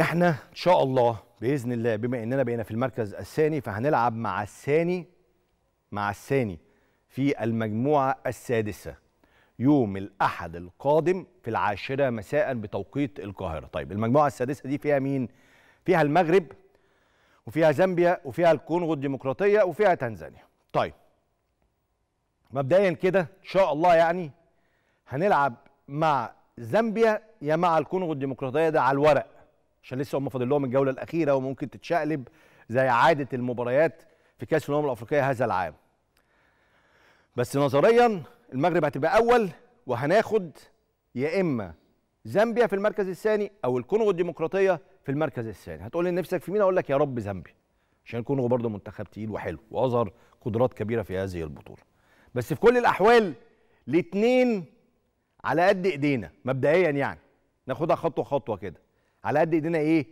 احنا ان شاء الله باذن الله بما اننا بقينا في المركز الثاني فهنلعب مع الثاني مع الثاني في المجموعه السادسه يوم الاحد القادم في العاشره مساء بتوقيت القاهره طيب المجموعه السادسه دي فيها مين فيها المغرب وفيها زامبيا وفيها الكونغو الديمقراطيه وفيها تنزانيا طيب مبدئيا كده ان شاء الله يعني هنلعب مع زامبيا يا مع الكونغو الديمقراطيه ده على الورق عشان لسه هم فاضل لهم الجوله الاخيره وممكن تتشقلب زي عاده المباريات في كاس الامم الافريقيه هذا العام بس نظريا المغرب هتبقى اول وهناخد يا اما زامبيا في المركز الثاني او الكونغو الديمقراطيه في المركز الثاني هتقول لي نفسك في مين اقول لك يا رب زامبيا عشان الكونغو برضه منتخب تقيل وحلو واظهر قدرات كبيره في هذه البطوله بس في كل الاحوال الاثنين على قد ايدينا مبدئيا يعني ناخدها خطوه خطوه كده على قد ايدينا ايه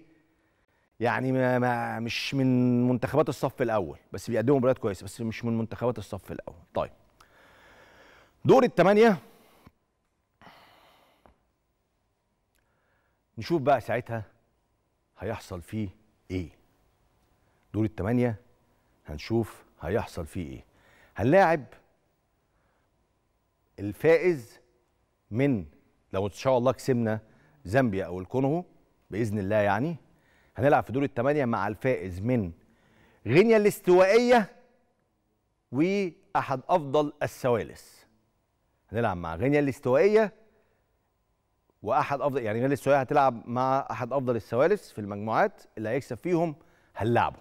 يعني ما ما مش من منتخبات الصف الاول بس بيقدموا مباريات كويسه بس مش من منتخبات الصف الاول طيب دور الثمانيه نشوف بقى ساعتها هيحصل فيه ايه دور الثمانيه هنشوف هيحصل فيه ايه هنلاعب الفائز من لو ان شاء الله كسبنا زامبيا او الكونغو باذن الله يعني هنلعب في دور الثمانيه مع الفائز من غينيا الاستوائيه واحد افضل السوالس هنلعب مع غينيا الاستوائيه واحد افضل يعني غينيا الاستوائيه هتلعب مع احد افضل السوالس في المجموعات اللي هيكسب فيهم هنلعبه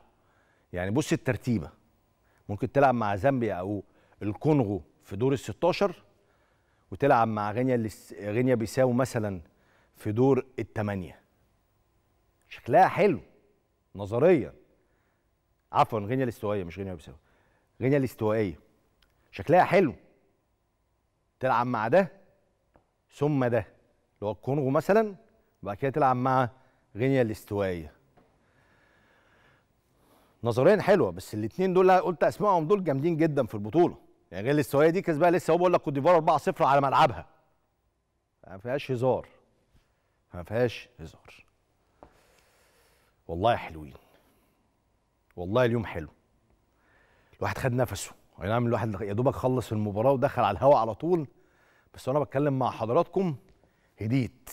يعني بص الترتيبه ممكن تلعب مع زامبيا او الكونغو في دور ال 16 وتلعب مع غينيا غينيا بيساو مثلا في دور الثمانيه شكلها حلو نظريا عفوا غينيا الاستوائيه مش غينيا بيساو غينيا الاستوائيه شكلها حلو تلعب مع ده ثم ده اللي هو الكونغو مثلا وبعد كده تلعب مع غينيا الاستوائيه نظريا حلوه بس الاثنين دول قلت اسمائهم دول جامدين جدا في البطوله يعني غير الاستوائيه دي كسبها لسه هو بقول لك كوت ديفوار 4-0 على ملعبها ما فيهاش هزار ما فيهاش هزار والله حلوين والله اليوم حلو الواحد خد نفسه اي نعم الواحد يا دوبك خلص المباراه ودخل على الهواء على طول بس وانا بتكلم مع حضراتكم هديت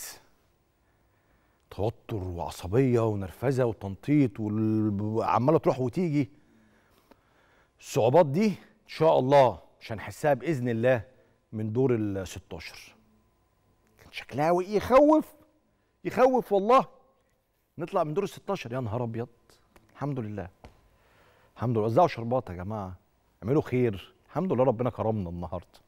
توتر وعصبيه ونرفزه وتنطيط وعماله تروح وتيجي الصعوبات دي ان شاء الله مش هنحسها باذن الله من دور ال 16 كان شكلها يخوف يخوف والله نطلع من دور ال 16 يا نهار ابيض الحمد لله الحمد لله وزعوا شربات يا جماعه اعملوا خير الحمد لله ربنا كرمنا النهارده